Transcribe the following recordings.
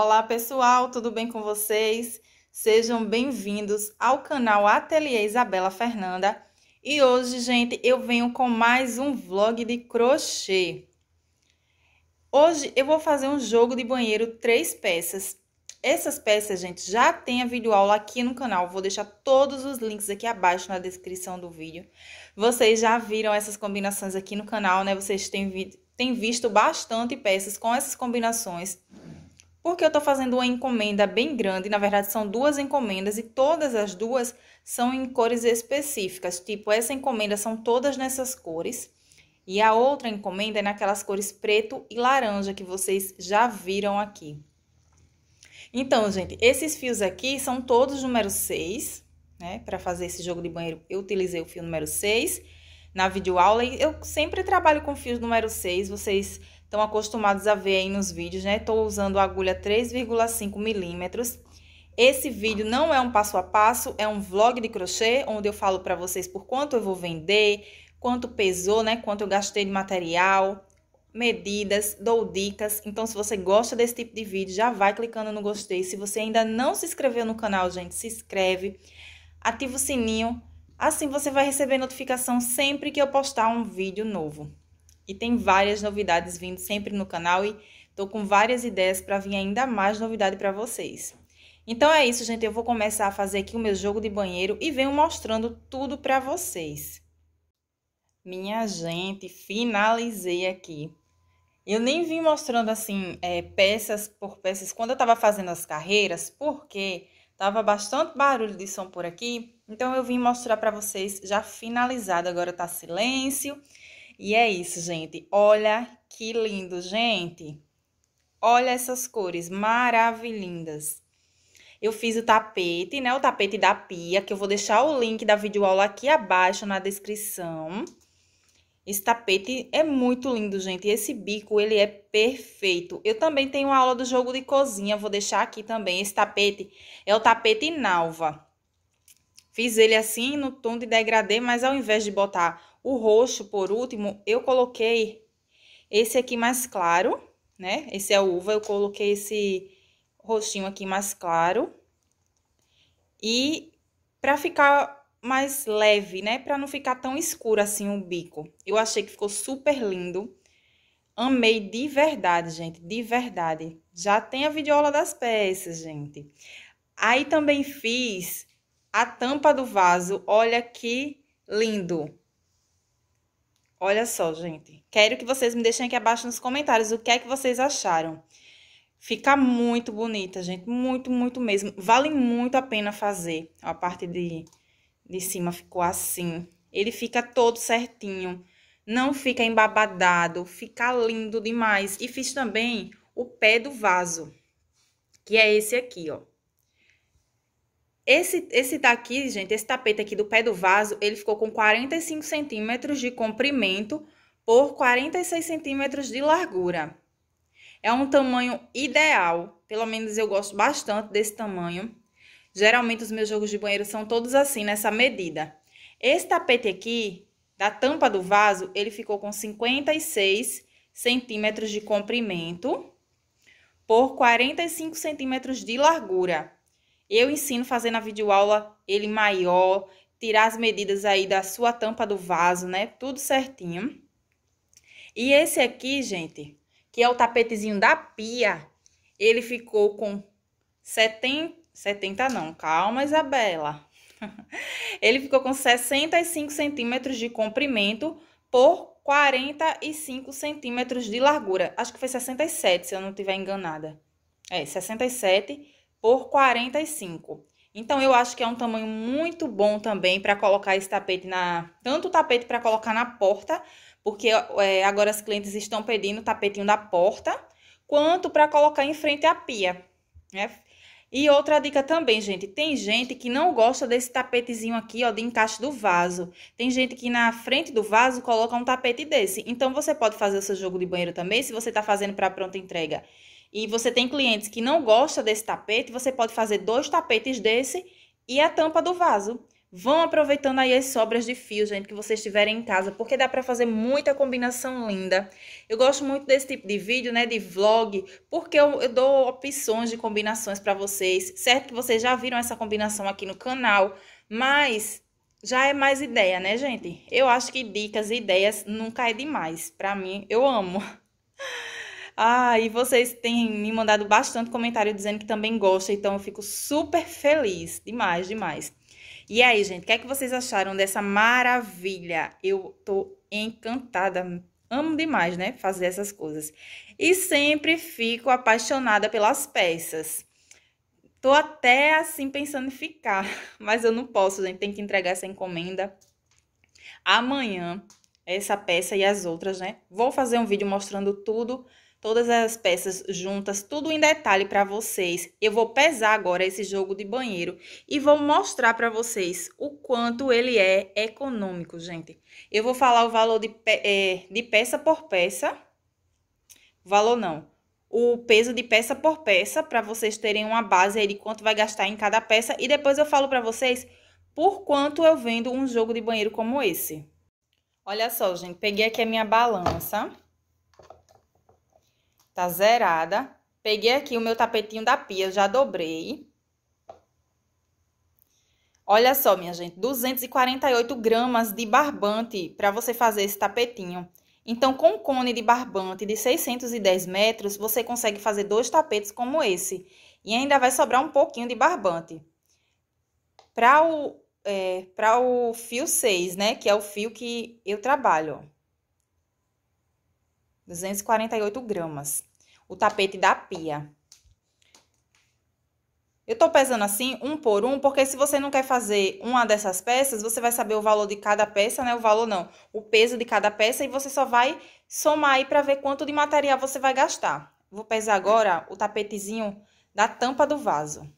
Olá pessoal, tudo bem com vocês? Sejam bem-vindos ao canal Ateliê Isabela Fernanda e hoje, gente, eu venho com mais um vlog de crochê. Hoje eu vou fazer um jogo de banheiro três peças. Essas peças, gente, já tem a videoaula aqui no canal. Vou deixar todos os links aqui abaixo na descrição do vídeo. Vocês já viram essas combinações aqui no canal, né? Vocês têm, vi têm visto bastante peças com essas combinações porque eu estou fazendo uma encomenda bem grande, na verdade são duas encomendas e todas as duas são em cores específicas, tipo essa encomenda são todas nessas cores e a outra encomenda é naquelas cores preto e laranja que vocês já viram aqui. Então, gente, esses fios aqui são todos número 6, né? Para fazer esse jogo de banheiro eu utilizei o fio número 6 na videoaula. E eu sempre trabalho com fios número 6, vocês estão acostumados a ver aí nos vídeos, né? Estou usando agulha 3,5 milímetros. Esse vídeo não é um passo a passo, é um vlog de crochê, onde eu falo para vocês por quanto eu vou vender, quanto pesou, né? Quanto eu gastei de material, medidas, dou dicas. Então, se você gosta desse tipo de vídeo, já vai clicando no gostei. Se você ainda não se inscreveu no canal, gente, se inscreve. Ativa o sininho Assim você vai receber notificação sempre que eu postar um vídeo novo. E tem várias novidades vindo sempre no canal e tô com várias ideias para vir ainda mais novidade para vocês. Então é isso, gente, eu vou começar a fazer aqui o meu jogo de banheiro e venho mostrando tudo para vocês. Minha gente, finalizei aqui. Eu nem vim mostrando assim é, peças por peças quando eu estava fazendo as carreiras, porque tava bastante barulho de som por aqui então eu vim mostrar para vocês já finalizado, agora tá silêncio. E é isso, gente. Olha que lindo, gente. Olha essas cores maravilhindas. Eu fiz o tapete, né? O tapete da pia, que eu vou deixar o link da videoaula aqui abaixo na descrição. Esse tapete é muito lindo, gente. E esse bico, ele é perfeito. Eu também tenho aula do jogo de cozinha, vou deixar aqui também. Esse tapete é o tapete Nalva. Fiz ele assim no tom de degradê, mas ao invés de botar o roxo por último, eu coloquei esse aqui mais claro, né? Esse é uva, eu coloquei esse roxinho aqui mais claro. E pra ficar mais leve, né? Pra não ficar tão escuro assim o bico. Eu achei que ficou super lindo. Amei de verdade, gente, de verdade. Já tem a videoaula das peças, gente. Aí também fiz a tampa do vaso. Olha que lindo. Olha só, gente. Quero que vocês me deixem aqui abaixo nos comentários o que é que vocês acharam. Fica muito bonita, gente. Muito, muito mesmo. Vale muito a pena fazer. A parte de, de cima ficou assim. Ele fica todo certinho. Não fica embabadado. Fica lindo demais. E fiz também o pé do vaso. Que é esse aqui, ó. Esse, esse daqui, gente, esse tapete aqui do pé do vaso, ele ficou com 45 centímetros de comprimento por 46 centímetros de largura. É um tamanho ideal, pelo menos eu gosto bastante desse tamanho. Geralmente os meus jogos de banheiro são todos assim, nessa medida. Esse tapete aqui, da tampa do vaso, ele ficou com 56 centímetros de comprimento por 45 centímetros de largura. Eu ensino fazendo a videoaula ele maior, tirar as medidas aí da sua tampa do vaso, né? Tudo certinho. E esse aqui, gente, que é o tapetezinho da pia, ele ficou com 70, 70 não, calma Isabela. ele ficou com 65 centímetros de comprimento por 45 centímetros de largura. Acho que foi 67, se eu não estiver enganada. É, 67 por 45. Então eu acho que é um tamanho muito bom também para colocar esse tapete na, tanto o tapete para colocar na porta, porque é, agora as clientes estão pedindo o tapetinho da porta, quanto para colocar em frente à pia, né? E outra dica também, gente, tem gente que não gosta desse tapetezinho aqui, ó, de encaixe do vaso. Tem gente que na frente do vaso coloca um tapete desse. Então, você pode fazer o seu jogo de banheiro também, se você está fazendo para pronta entrega e você tem clientes que não gostam desse tapete, você pode fazer dois tapetes desse e a tampa do vaso. Vão aproveitando aí as sobras de fio, gente, que vocês tiverem em casa, porque dá para fazer muita combinação linda. Eu gosto muito desse tipo de vídeo, né, de vlog, porque eu, eu dou opções de combinações para vocês. Certo que vocês já viram essa combinação aqui no canal, mas já é mais ideia, né, gente? Eu acho que dicas e ideias nunca é demais. Para mim, eu amo. Ah, e vocês têm me mandado bastante comentário dizendo que também gosta, então eu fico super feliz. Demais, demais. E aí, gente, o que é que vocês acharam dessa maravilha? Eu tô encantada. Amo demais, né? Fazer essas coisas. E sempre fico apaixonada pelas peças. Tô até assim pensando em ficar, mas eu não posso, gente. Tem que entregar essa encomenda amanhã, essa peça e as outras, né? Vou fazer um vídeo mostrando tudo todas as peças juntas, tudo em detalhe para vocês. Eu vou pesar agora esse jogo de banheiro e vou mostrar para vocês o quanto ele é econômico, gente. Eu vou falar o valor de, pe é, de peça por peça, valor não, o peso de peça por peça para vocês terem uma base aí de quanto vai gastar em cada peça e depois eu falo para vocês por quanto eu vendo um jogo de banheiro como esse. Olha só, gente, peguei aqui a minha balança Tá zerada. Peguei aqui o meu tapetinho da pia, já dobrei. Olha só, minha gente, 248 gramas de barbante para você fazer esse tapetinho. Então, com um cone de barbante de 610 metros, você consegue fazer dois tapetes como esse. E ainda vai sobrar um pouquinho de barbante. Para o, é, para o fio 6, né? Que é o fio que eu trabalho, ó. 248 gramas o tapete da pia. Eu tô pesando assim, um por um, porque se você não quer fazer uma dessas peças, você vai saber o valor de cada peça, né? O valor não, o peso de cada peça e você só vai somar aí pra ver quanto de material você vai gastar. Vou pesar agora o tapetezinho da tampa do vaso.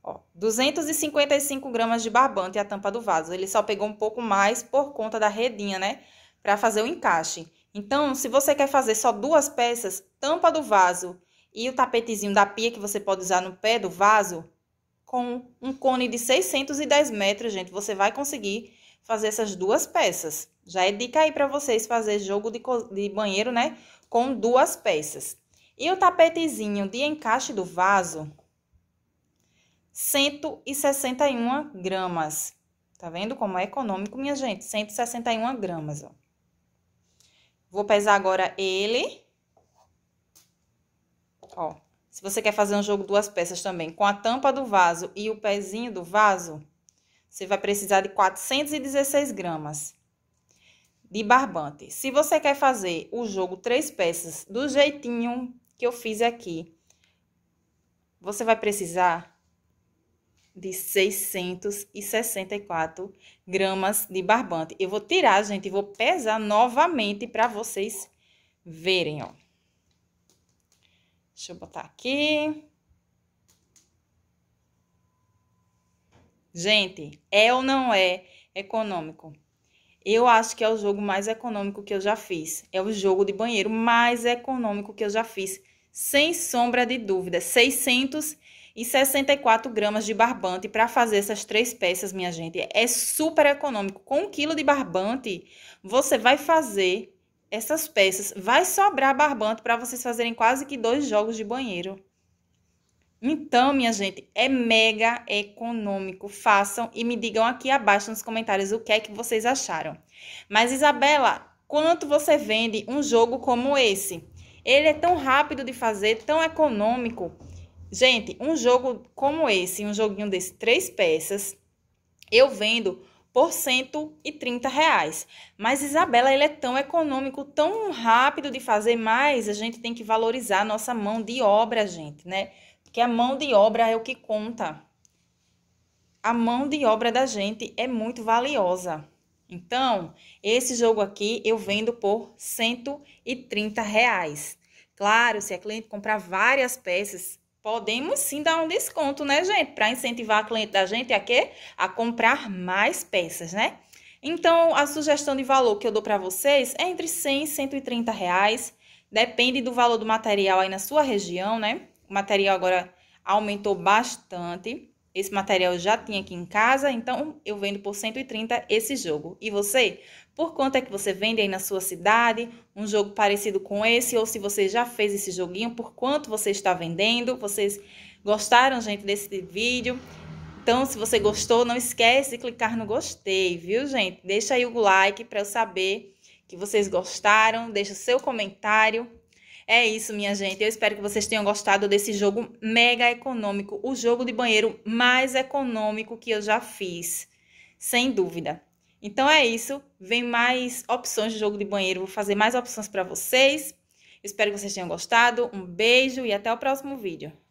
Ó, 255 gramas de barbante é a tampa do vaso. Ele só pegou um pouco mais por conta da redinha, né? Pra fazer o encaixe. Então, se você quer fazer só duas peças, tampa do vaso e o tapetezinho da pia que você pode usar no pé do vaso, com um cone de 610 metros, gente, você vai conseguir fazer essas duas peças. Já é dica aí para vocês fazer jogo de, de banheiro, né? Com duas peças. E o tapetezinho de encaixe do vaso, 161 gramas. Tá vendo como é econômico, minha gente? 161 gramas, ó. Vou pesar agora ele. Ó, se você quer fazer um jogo duas peças também, com a tampa do vaso e o pezinho do vaso, você vai precisar de 416 gramas de barbante. Se você quer fazer o jogo três peças do jeitinho que eu fiz aqui, você vai precisar de 664 gramas de barbante. Eu vou tirar, gente, e vou pesar novamente para vocês verem, ó. Deixa eu botar aqui. Gente, é ou não é econômico? Eu acho que é o jogo mais econômico que eu já fiz. É o jogo de banheiro mais econômico que eu já fiz. Sem sombra de dúvida. 600 e 64 gramas de barbante para fazer essas três peças, minha gente. É super econômico. Com um quilo de barbante, você vai fazer essas peças. Vai sobrar barbante para vocês fazerem quase que dois jogos de banheiro. Então, minha gente, é mega econômico. Façam e me digam aqui abaixo nos comentários o que é que vocês acharam. Mas, Isabela, quanto você vende um jogo como esse? Ele é tão rápido de fazer, tão econômico. Gente, um jogo como esse, um joguinho desse, três peças, eu vendo por cento e trinta reais. Mas Isabela, ele é tão econômico, tão rápido de fazer mais, a gente tem que valorizar a nossa mão de obra, gente, né? Porque a mão de obra é o que conta. A mão de obra da gente é muito valiosa. Então, esse jogo aqui eu vendo por 130 reais. Claro, se a cliente comprar várias peças, Podemos sim dar um desconto, né, gente? Para incentivar a cliente da gente a quê? A comprar mais peças, né? Então, a sugestão de valor que eu dou para vocês é entre 100 e 130 reais. Depende do valor do material aí na sua região, né? O material agora aumentou bastante. Esse material já tinha aqui em casa, então eu vendo por 130 esse jogo. E você? Por quanto é que você vende aí na sua cidade um jogo parecido com esse? Ou se você já fez esse joguinho, por quanto você está vendendo? Vocês gostaram, gente, desse vídeo? Então, se você gostou, não esquece de clicar no gostei, viu, gente? Deixa aí o like para eu saber que vocês gostaram, deixa o seu comentário. É isso, minha gente. Eu espero que vocês tenham gostado desse jogo mega econômico, o jogo de banheiro mais econômico que eu já fiz, sem dúvida. Então é isso. Vem mais opções de jogo de banheiro. Vou fazer mais opções para vocês. Espero que vocês tenham gostado. Um beijo e até o próximo vídeo.